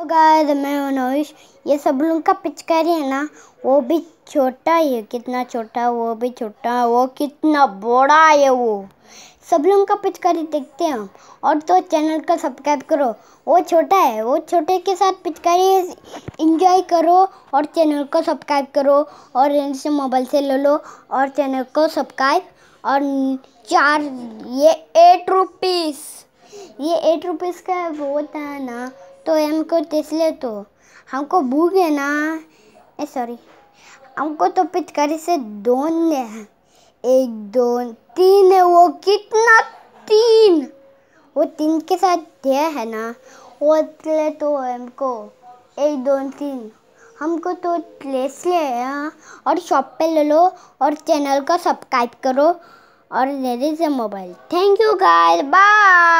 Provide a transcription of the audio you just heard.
तो गाय मैं मनोज ये सब लोग का पिचकारी है ना वो भी छोटा है कितना छोटा वो भी छोटा वो कितना बड़ा है वो सब लोग का पिचकारी देखते हैं हम और तो चैनल का सब्सक्राइब करो वो छोटा है वो छोटे के साथ पिचकारी इंजॉय करो और चैनल को सब्सक्राइब करो और इनसे मोबाइल से ले लो और चैनल को सब्सक्राइब और चार ये एट रुपीस ये एट रुपीस का वो था ना तो एम कुछ इसलिए तो हमको भूख है ना ए सॉरी हमको तो पिचकारी से दोन ने एक दो तीन है वो कितना तीन वो तीन के साथ दिया है ना वो ले तो हमको एक दो तीन हमको तो लेस ले और शॉप पे ले लो और चैनल का सब्सक्राइब करो और ले लीजिए mobile thank you guys bye